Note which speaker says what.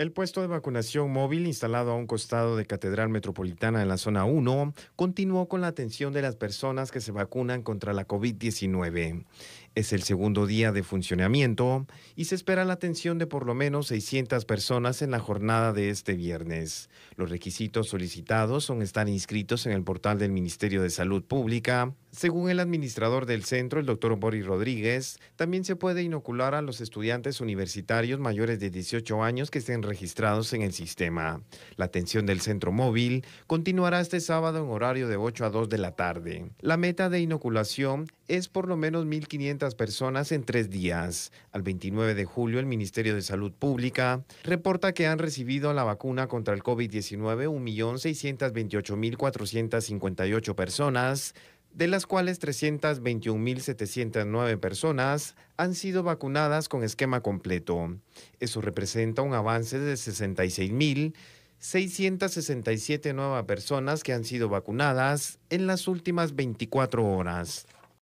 Speaker 1: El puesto de vacunación móvil instalado a un costado de Catedral Metropolitana en la zona 1 continuó con la atención de las personas que se vacunan contra la COVID-19. Es el segundo día de funcionamiento y se espera la atención de por lo menos 600 personas en la jornada de este viernes. Los requisitos solicitados son estar inscritos en el portal del Ministerio de Salud Pública. Según el administrador del centro, el doctor Boris Rodríguez, también se puede inocular a los estudiantes universitarios mayores de 18 años que estén registrados en el sistema. La atención del centro móvil continuará este sábado en horario de 8 a 2 de la tarde. La meta de inoculación es por lo menos 1.500 personas en tres días. Al 29 de julio, el Ministerio de Salud Pública reporta que han recibido la vacuna contra el COVID-19 1.628.458 personas, de las cuales 321.709 personas han sido vacunadas con esquema completo. Eso representa un avance de 66.667 nuevas personas que han sido vacunadas en las últimas 24 horas.